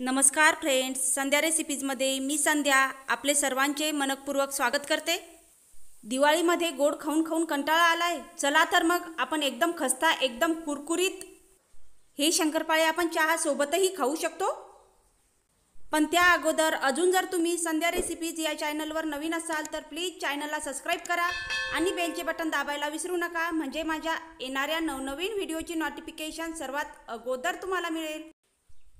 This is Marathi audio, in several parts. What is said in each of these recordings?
नमस्कार फ्रेंड्स संध्या रेसिपीजमध्ये मी संध्या आपले सर्वांचे मनकपूर्वक स्वागत करते दिवाळीमध्ये गोड खाऊन खाऊन कंटाळा आला आहे चला तर मग आपण एकदम खस्ता एकदम कुरकुरीत हे शंकरपाळे आपण चहासोबतही खाऊ शकतो पण त्या अगोदर अजून जर तुम्ही संध्या रेसिपीज या चॅनलवर नवीन असाल तर प्लीज चॅनलला सबस्क्राईब करा आणि बेलचे बटन दाबायला विसरू नका म्हणजे माझ्या येणाऱ्या नवनवीन व्हिडिओची नोटिफिकेशन सर्वात अगोदर तुम्हाला मिळेल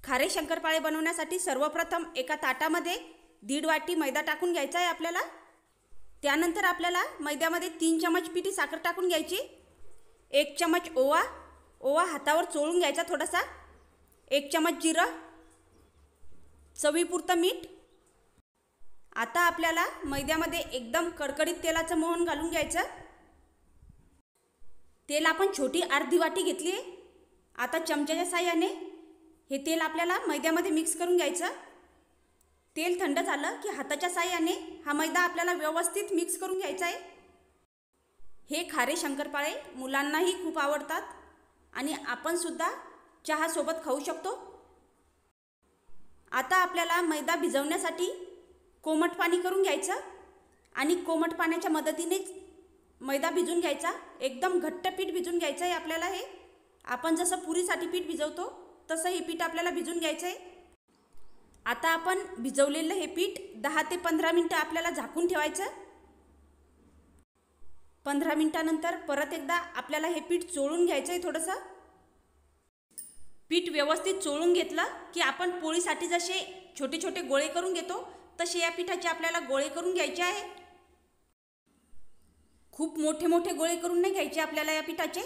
खारे शंकरपाळे बनवण्यासाठी सर्वप्रथम एका ताटामध्ये दीड वाटी मैदा टाकून घ्यायचा आहे आपल्याला त्यानंतर आपल्याला मैद्यामध्ये तीन चमच पिठी साखर टाकून घ्यायची एक चमच ओवा ओवा हातावर चोळून घ्यायचा थोडासा एक चमच जिरं चवीपुरतं मीठ आता आपल्याला मैद्यामध्ये एकदम कडकडीत तेलाचं मोहन घालून घ्यायचं तेल आपण छोटी अर्धी वाटी घेतली आहे आता चमच्याच्या साह्याने हे तेल आपल्याला मैद्यामध्ये मिक्स करून घ्यायचं तेल थंड झालं की हाताच्या साह्याने हा मैदा आपल्याला व्यवस्थित मिक्स करून घ्यायचा आहे हे खारे शंकरपाळे मुलांनाही खूप आवडतात आणि आपणसुद्धा चहासोबत खाऊ शकतो आता आपल्याला मैदा भिजवण्यासाठी कोमट पाणी करून घ्यायचं आणि कोमट पाण्याच्या मदतीनेच मैदा भिजून घ्यायचा एकदम घट्ट पीठ भिजून घ्यायचं आहे आपल्याला हे आपण जसं पुरीसाठी पीठ भिजवतो तसं हे पीठ आपल्याला भिजून घ्यायचं आहे आता आपण भिजवलेलं हे पीठ दहा ते पंधरा मिनटं आपल्याला झाकून ठेवायचं पंधरा मिनटानंतर परत एकदा आपल्याला हे पीठ चोळून घ्यायचं आहे थोडंसं पीठ व्यवस्थित चोळून घेतलं की आपण पोळीसाठी जसे छोटे छोटे गोळे करून घेतो तसे या पिठाचे आपल्याला गोळे करून घ्यायचे आहे खूप मोठे मोठे गोळे करून नाही घ्यायचे आपल्याला या पिठाचे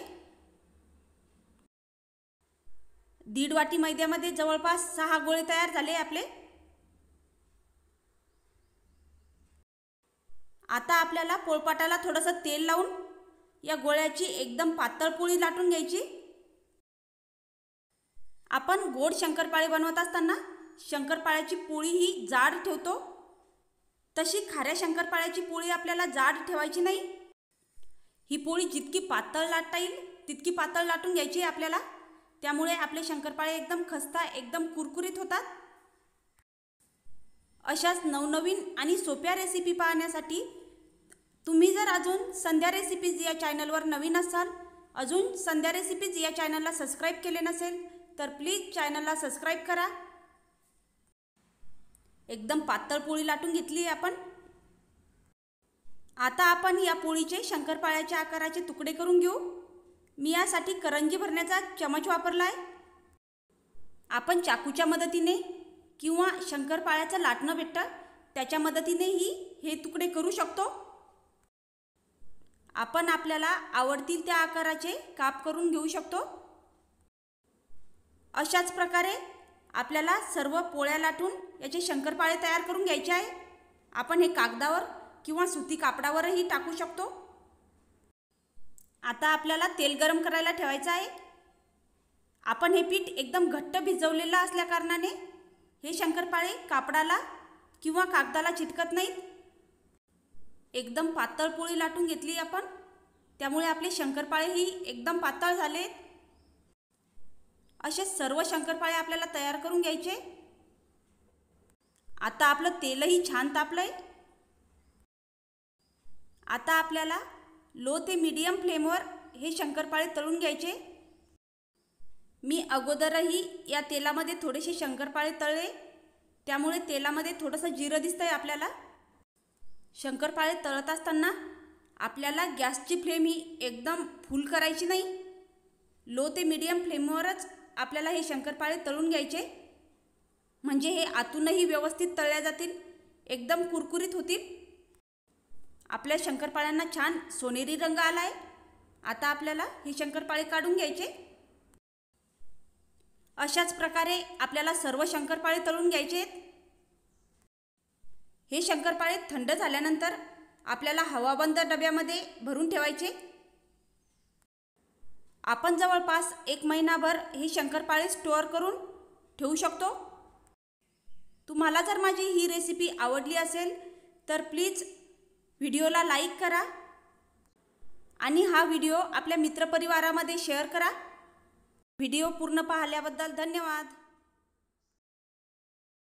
दीड वाटी मैद्यामध्ये जवळपास सहा गोळे तयार झाले आपले आता आपल्याला पोळपाटाला थोडंसं तेल लावून या गोळ्याची एकदम पातळ पोळी लाटून घ्यायची आपण गोड शंकरपाळी बनवत असताना शंकरपाळ्याची पोळी ही जाड ठेवतो तशी खाऱ्या शंकरपाळ्याची पोळी आपल्याला जाड ठेवायची नाही ही पोळी जितकी पातळ लाटता येईल तितकी पातळ लाटून घ्यायची आपल्याला त्यामुळे आपले शंकरपाळे एकदम खस्ता एकदम कुरकुरीत होतात अशाच नवनवीन आणि सोप्या रेसिपी पाहण्यासाठी तुम्ही जर अजून संध्या रेसिपीज या चॅनलवर नवीन असाल अजून संध्या रेसिपीज या चॅनलला सबस्क्राईब केले नसेल तर प्लीज चॅनलला सबस्क्राईब करा एकदम पातळ पोळी लाटून घेतली आपण आता आपण या पोळीचे शंकरपाळ्याच्या आकाराचे तुकडे करून घेऊ मी यासाठी करंजी भरण्याचा चमच वापरला आहे आपण चाकूच्या मदतीने किंवा शंकरपाळ्याचं लाटणं भेटतं त्याच्या मदतीनेही हे तुकडे करू शकतो आपण आपल्याला आवडतील त्या आकाराचे काप करून घेऊ शकतो अशाच प्रकारे आपल्याला सर्व पोळ्या लाटून याचे शंकरपाळे तयार करून घ्यायचे आहे आपण हे कागदावर किंवा सुती कापडावरही टाकू शकतो आता आपल्याला तेल गरम करायला ठेवायचं आहे आपण हे पीठ एकदम घट्ट भिजवलेलं असल्याकारणाने हे शंकरपाळे कापडाला किंवा कागदाला चिटकत नाहीत एकदम पातळ पोळी लाटून घेतली आपण त्यामुळे आपले शंकरपाळे ही एकदम पातळ झाले असे सर्व शंकरपाळे आपल्याला तयार करून घ्यायचे आता आपलं तेलही छान तापलं आहे आता आपल्याला लो ते मीडियम फ्लेमवर हे शंकरपाळे तळून घ्यायचे मी अगोदरही या तेलामध्ये थोडेसे शंकरपाळे तळले त्यामुळे तेलामध्ये थोडंसं जिरं दिसतं आहे आपल्याला शंकरपाळे तळत असताना आपल्याला गॅसची फ्लेम ही एकदम फुल करायची नाही लो ते मीडियम फ्लेमवरच आपल्याला हे शंकरपाळे तळून घ्यायचे म्हणजे हे आतूनही व्यवस्थित तळल्या जातील एकदम कुरकुरीत होतील आपल्या शंकरपाळ्यांना छान सोनेरी रंग आला आहे आता आपल्याला ही शंकरपाळे काढून घ्यायचे अशाच प्रकारे आपल्याला सर्व शंकरपाळे तळून घ्यायचे आहेत हे शंकरपाळे थंड झाल्यानंतर आपल्याला हवाबंद डब्यामध्ये भरून ठेवायचे आपण जवळपास एक महिनाभर हे शंकरपाळे स्टोअर करून ठेवू शकतो तुम्हाला जर माझी ही रेसिपी आवडली असेल तर प्लीज व्हिडिओला लाईक करा आणि हा व्हिडिओ आपल्या मित्रपरिवारामध्ये शेअर करा व्हिडिओ पूर्ण पाहिल्याबद्दल धन्यवाद